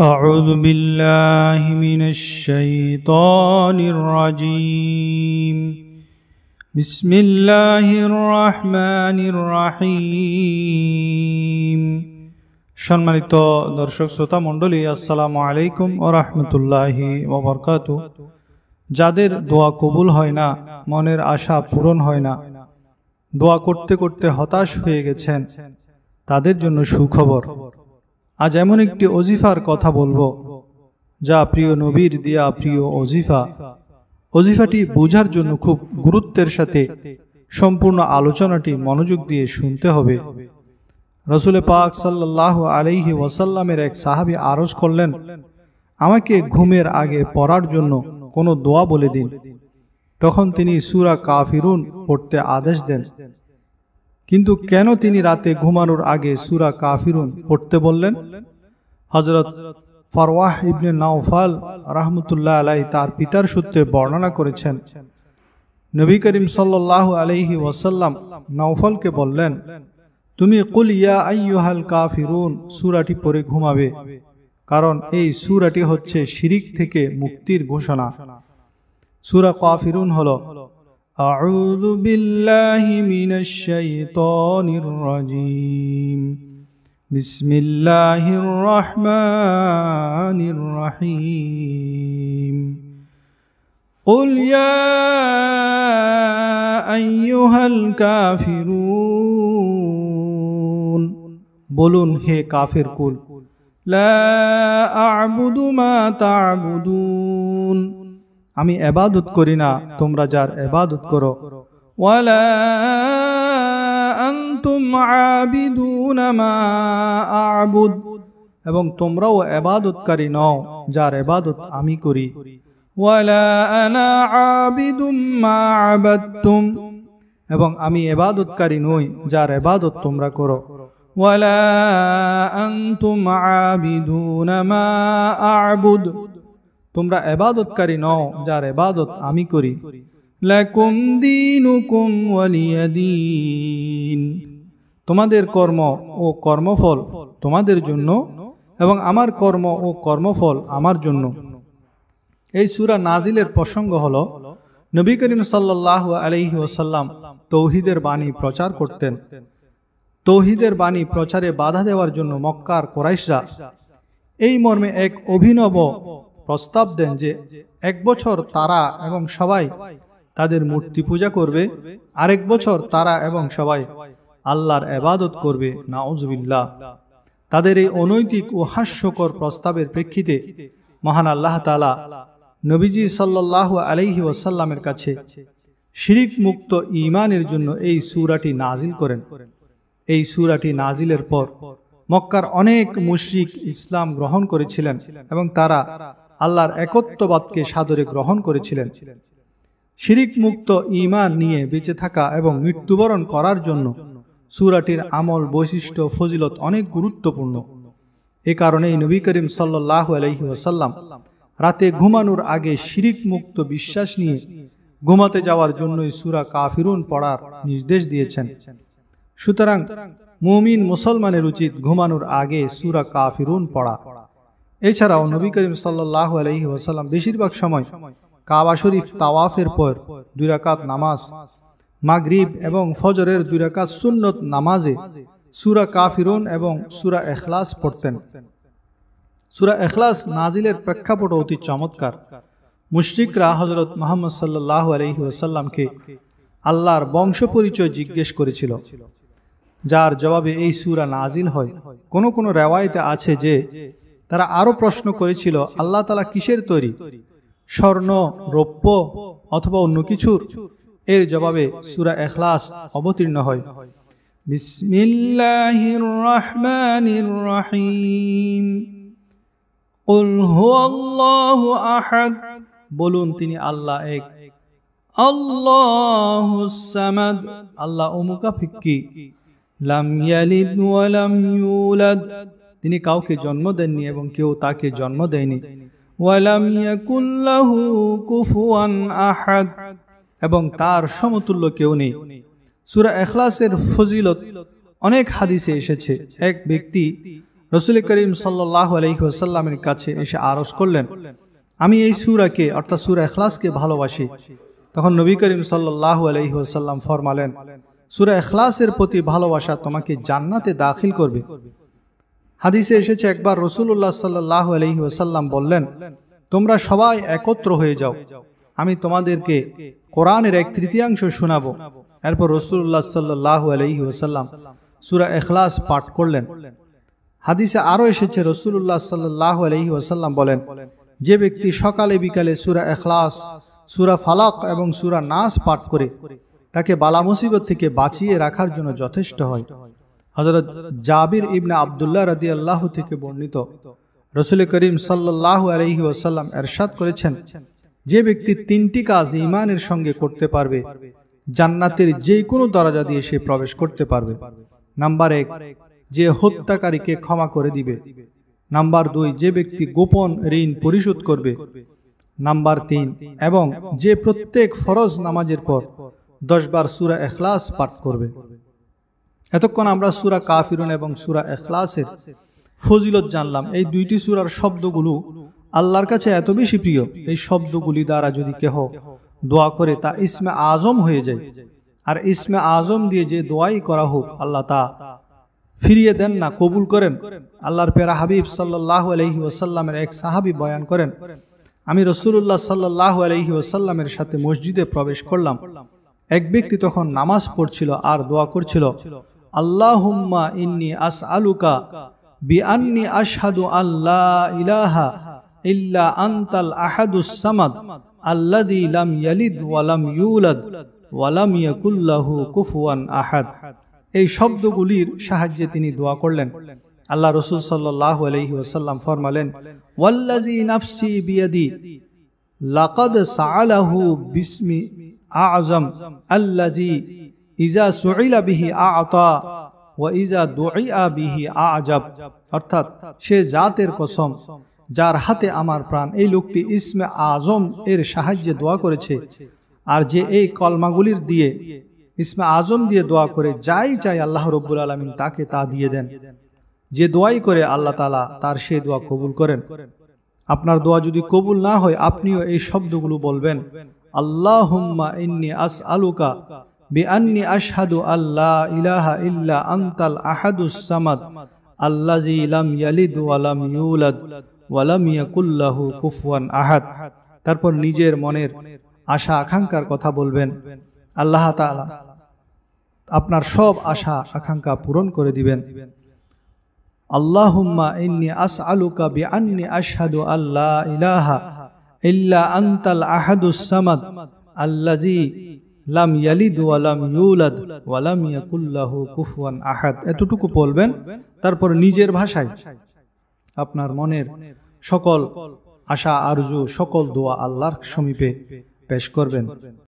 أعوذ بالله من الشيطان الرجيم بسم الله الرحمن الرحيم সম্মানিত দর্শক শ্রোতা মণ্ডলী আসসালামু আলাইকুম ও রহমতুল্লাহি ওবরকাত যাদের দোয়া কবুল হয় না মনের আশা পূরণ হয় না দোয়া করতে করতে হতাশ হয়ে গেছেন তাদের জন্য সুখবর আজ এমন একটি অজিফার কথা বলবো যা প্রিয় নবীর দিয়া প্রিয় অজিফা অজিফাটি বোঝার জন্য খুব গুরুত্বের সাথে সম্পূর্ণ আলোচনাটি মনোযোগ দিয়ে শুনতে হবে রসুলে পাক সাল্লাহ আলাইহি ওয়াসাল্লামের এক সাহাবি আরজ করলেন আমাকে ঘুমের আগে পড়ার জন্য কোনো দোয়া বলে দিন তখন তিনি সুরা কাফিরুন পড়তে আদেশ দেন কিন্তু কেন তিনি রাতে ঘুমানোর আগে সুরা কাফিরুন পড়তে বললেন হজরত ফারওয়াহ ইবনে নাওফাল রাহমতুল্লাহ আলাই তার পিতার সূত্রে বর্ণনা করেছেন নবী করিম সাল্লাহ আলহি ওয়াসাল্লাম নাওফালকে বললেন তুমি কুল ইয়া আইয়ুহাল কাফিরুন সুরাটি পরে ঘুমাবে কারণ এই সুরাটি হচ্ছে শিরিক থেকে মুক্তির ঘোষণা সুরা কাফিরুন হলো أعوذ بالله من الشيطان الرجيم بسم الله الرحمن الرحيم قل يا أيها الكافرون بولون هي كافر قل لا أعبد ما تعبدون আমি এবাদত করি না তোমরা যার এবাদত করো মা এবং তোমরাও এবাদতকারী নও যার এবাদত আমি করি আনা এবং আমি এবাদতকারী নই যার এবাদত তোমরা করো ওয়ালা আনতুম আবিদুনা মা আবুদ তোমরা এবাদতকারী নও যার এবাদত আমি করি লাকুম দীনুকুম ওয়ালিয়াদিন তোমাদের কর্ম ও কর্মফল তোমাদের জন্য এবং আমার কর্ম ও কর্মফল আমার জন্য এই সুরা নাজিলের প্রসঙ্গ হল নবী করিম সাল্লাহ আলহি ওসাল্লাম তৌহিদের বাণী প্রচার করতেন তৌহিদের বাণী প্রচারে বাধা দেওয়ার জন্য মক্কার কোরাইশরা এই মর্মে এক অভিনব প্রস্তাব দেন যে এক বছর তারা এবং সবাই তাদের মূর্তি পূজা করবে আরেক বছর তারা এবং সবাই আল্লাহর এবাদত করবে নাউজবিল্লা তাদের এই অনৈতিক ও হাস্যকর প্রস্তাবের প্রেক্ষিতে মহান আল্লাহ তালা নবীজি সাল্লাহ আলহি ওয়াসাল্লামের কাছে শিরিক মুক্ত ইমানের জন্য এই সুরাটি নাজিল করেন এই সুরাটি নাজিলের পর মক্কার অনেক মুশরিক ইসলাম গ্রহণ করেছিলেন এবং তারা আল্লাহর একত্ববাদকে সাদরে গ্রহণ করেছিলেন শিরিক মুক্ত ইমান নিয়ে বেঁচে থাকা এবং মৃত্যুবরণ করার জন্য সুরাটির আমল বৈশিষ্ট্য ফজিলত অনেক গুরুত্বপূর্ণ এ কারণেই নবী করিম সাল্লাহ আলহি ওসাল্লাম রাতে ঘুমানোর আগে শিরিক মুক্ত বিশ্বাস নিয়ে ঘুমাতে যাওয়ার জন্যই সুরা কাফিরুন পড়ার নির্দেশ দিয়েছেন সুতরাং মুমিন মুসলমানের উচিত ঘুমানোর আগে সুরা কাফিরুন পড়া এছাড়াও নবী করিম সাল্লাহ আলহি ওয়াসাল্লাম বেশিরভাগ সময় কাবা শরীফ তাওয়াফের পর দুরাকাত নামাজ মাগরিব এবং ফজরের দুরাকাত সুন্নত নামাজে সুরা কাফিরুন এবং সুরা এখলাস পড়তেন সুরা এখলাস নাজিলের প্রেক্ষাপট অতি চমৎকার মুশ্রিকরা হজরত মোহাম্মদ সাল্লাহ আলহি ওয়াসাল্লামকে আল্লাহর বংশ পরিচয় জিজ্ঞেস করেছিল যার জবাবে এই সুরা নাজিল হয় কোনো কোনো রেওয়ায়তে আছে যে তারা আরও প্রশ্ন করেছিল আল্লাহ তালা কিসের তৈরি স্বর্ণ রৌপ্য অথবা অন্য কিছুর এর জবাবে সুরা এখলাস অবতীর্ণ হয় বিসমিল্লাহির রহমানির রহিম قل هو الله احد বলুন তিনি আল্লাহ এক আল্লাহু সামাদ আল্লাহ অমুকাফিক্কি লাম ইয়ালিদ ওয়া লাম ইউলাদ তিনি কাউকে জন্ম দেননি এবং কেউ তাকে জন্ম দেয়নি এবং তার সমতুল্য কেউ নেই সুরা এখলাসের ফজিলত অনেক হাদিসে এসেছে এক ব্যক্তি রসুল করিম সাল্লাহ আলহিহাসাল্লামের কাছে এসে আরস করলেন আমি এই সুরাকে অর্থাৎ সুরা এখলাসকে ভালোবাসি তখন নবী করিম সাল্লাহ আলহিহাসাল্লাম ফরমালেন সুরা এখলাসের প্রতি ভালোবাসা তোমাকে জান্নাতে দাখিল করবে হাদিসে এসেছে একবার রসুল্লাহ সাল্লাহ আলহি ওসাল্লাম বললেন তোমরা সবাই একত্র হয়ে যাও আমি তোমাদেরকে কোরআনের এক তৃতীয়াংশ শোনাব এরপর রসুল্লাহ সাল্লাহ আলহি ওসাল্লাম সুরা এখলাস পাঠ করলেন হাদিসে আরও এসেছে রসুল্লাহ সাল্লাহ আলহি ওসাল্লাম বলেন যে ব্যক্তি সকালে বিকালে সুরা এখলাস সুরা ফালাক এবং সুরা নাস পাঠ করে তাকে বালা মুসিবত থেকে বাঁচিয়ে রাখার জন্য যথেষ্ট হয় হজরত জাবির ইবনে আবদুল্লাহ রাদি আল্লাহ থেকে বর্ণিত রসুল করিম সাল্লাহ আলহি ওয়াসাল্লাম এরশাদ করেছেন যে ব্যক্তি তিনটি কাজ ইমানের সঙ্গে করতে পারবে জান্নাতের যে কোনো দরজা দিয়ে সে প্রবেশ করতে পারবে নাম্বার এক যে হত্যাকারীকে ক্ষমা করে দিবে নাম্বার দুই যে ব্যক্তি গোপন ঋণ পরিশোধ করবে নাম্বার তিন এবং যে প্রত্যেক ফরজ নামাজের পর দশবার সুরা এখলাস পাঠ করবে এতক্ষণ আমরা সুরা কাফিরুন এবং সুরা এখলাসের ফজিলত জানলাম এই দুইটি সুরার শব্দগুলো আল্লাহর কাছে এত বেশি প্রিয় এই শব্দগুলি দ্বারা যদি কেহ দোয়া করে তা ইসমে আজম হয়ে যায় আর ইসমে আজম দিয়ে যে দোয়াই করা হোক আল্লাহ তা ফিরিয়ে দেন না কবুল করেন আল্লাহর পেরা হাবিব সাল্লাহ আলহি ওসাল্লামের এক সাহাবি বয়ান করেন আমি রসুল্লাহ সাল্লাহ আলহি ওসাল্লামের সাথে মসজিদে প্রবেশ করলাম এক ব্যক্তি তখন নামাজ পড়ছিল আর দোয়া করছিল আল্লাহুম্মা ইন্নি আস আলুকা আশহাদু আল্লাহ ইলাহা ইল্লা আন্তাল আহাদুস সামাদ লাম ইয়ালিদ ওয়া লাম ইউলাদ ওয়া লাম কুফুয়ান আহাদ এই শব্দগুলির সাহায্যে তিনি দোয়া করলেন আল্লাহ রসুল সাল্লাহ আলহি ওসাল্লাম ফরমালেন নাফসি বিয়াদি লাকাদ বিসমি আজম আল্লাজি ইজা সুইলা বিহি আতা ও ইজা দোয়া বিহি আজাব অর্থাৎ সে জাতের কসম যার হাতে আমার প্রাণ এই লোকটি ইসমে আজম এর সাহায্যে দোয়া করেছে আর যে এই কলমাগুলির দিয়ে ইসমে আজম দিয়ে দোয়া করে যাই চাই আল্লাহ রব্বুল আলমিন তাকে তা দিয়ে দেন যে দোয়াই করে আল্লাহ তালা তার সে দোয়া কবুল করেন আপনার দোয়া যদি কবুল না হয় আপনিও এই শব্দগুলো বলবেন আল্লাহ ইন্নি আস আলুকা بأني أشهد أن لا إله إلا أنت الأحد الصمد الذي لم يلد ولم يولد ولم يكن له كفوا أحد তারপর নিজের মনের আশা আকাঙ্ক্ষার কথা বলবেন আল্লাহ তাআলা আপনার সব আশা আকাঙ্ক্ষা পূরণ করে দিবেন আল্লাহুম্মা ইন্নি আসআলুকা বিআন্নি আশহাদু আল্লা ইলাহা ইল্লা আনতাল আহাদুস সামাদ আল্লাযী লাম ইয়ালিদ ওয়ালাম ইউলাদ ওয়ালাম ইয়াকুল্লাহ কুফওয়ান আহাদ এতটুকু বলবেন তারপর নিজের ভাষায় আপনার মনের সকল আশা আরজু সকল দোয়া আল্লাহর সমীপে পেশ করবেন